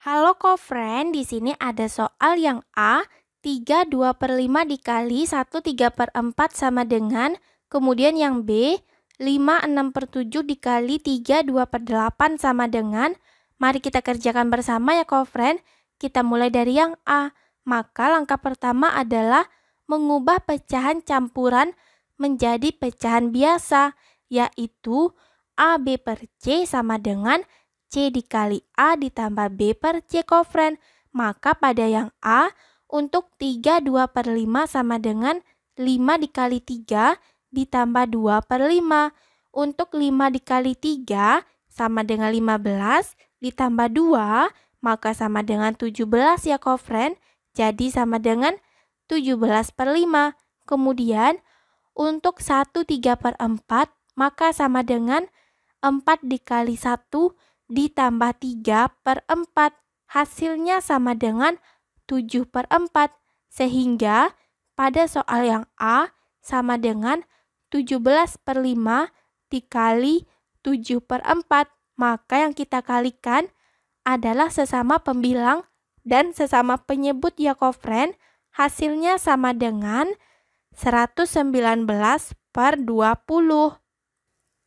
Halo kofriend, di sini ada soal yang A, 3 2 per 5 dikali 1 3 per 4 sama dengan, kemudian yang B, 5 6 per 7 dikali 3 2 per 8 sama dengan, mari kita kerjakan bersama ya kofriend, kita mulai dari yang A, maka langkah pertama adalah mengubah pecahan campuran menjadi pecahan biasa, yaitu AB per C sama dengan C dikali A ditambah B per C kofren. Maka pada yang A, untuk 3 2 per 5 sama dengan 5 dikali 3 ditambah 2 per 5. Untuk 5 dikali 3 sama dengan 15 ditambah 2 maka sama dengan 17 ya kofren. Jadi sama dengan 17 per 5. Kemudian untuk 1 3 per 4 maka sama dengan 4 dikali 1 ditambah ditambah 3 per 4 hasilnya sama dengan 7 per 4 sehingga pada soal yang A sama dengan 17 per 5 dikali 7 per 4 maka yang kita kalikan adalah sesama pembilang dan sesama penyebut Yakovren hasilnya sama dengan 119 per 20.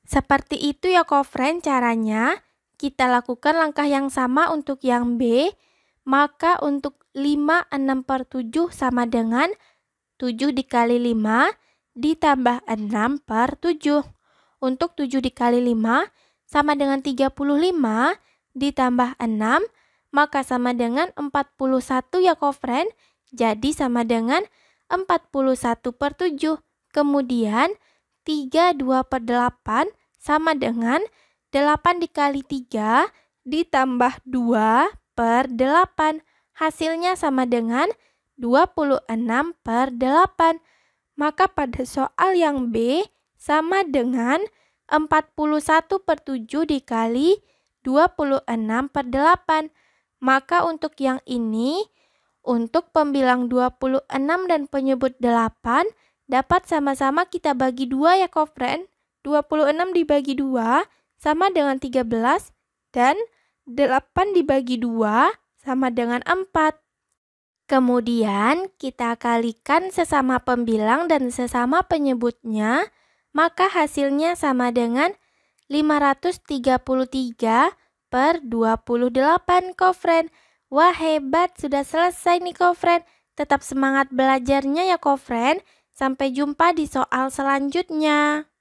Seperti itu Yakovren caranya kita lakukan langkah yang sama untuk yang B, maka untuk 5, 6 per 7 sama dengan 7 dikali 5 ditambah 6 per 7. Untuk 7 dikali 5 sama dengan 35 ditambah 6 maka sama dengan 41 ya kofren. Jadi sama dengan 41 per 7. Kemudian 32 per 8 sama dengan 8 dikali 3 ditambah 2 per 8. Hasilnya sama dengan 26 per 8. Maka pada soal yang B sama dengan 41 per 7 dikali 26 per 8. Maka untuk yang ini, untuk pembilang 26 dan penyebut 8, dapat sama-sama kita bagi 2 ya, kofren. 26 dibagi 2, sama dengan 13 dan 8 dibagi 2 sama dengan 4. Kemudian kita kalikan sesama pembilang dan sesama penyebutnya, maka hasilnya sama dengan 533 per 28 kofren. Wah hebat, sudah selesai nih kofren. Tetap semangat belajarnya ya kofren. Sampai jumpa di soal selanjutnya.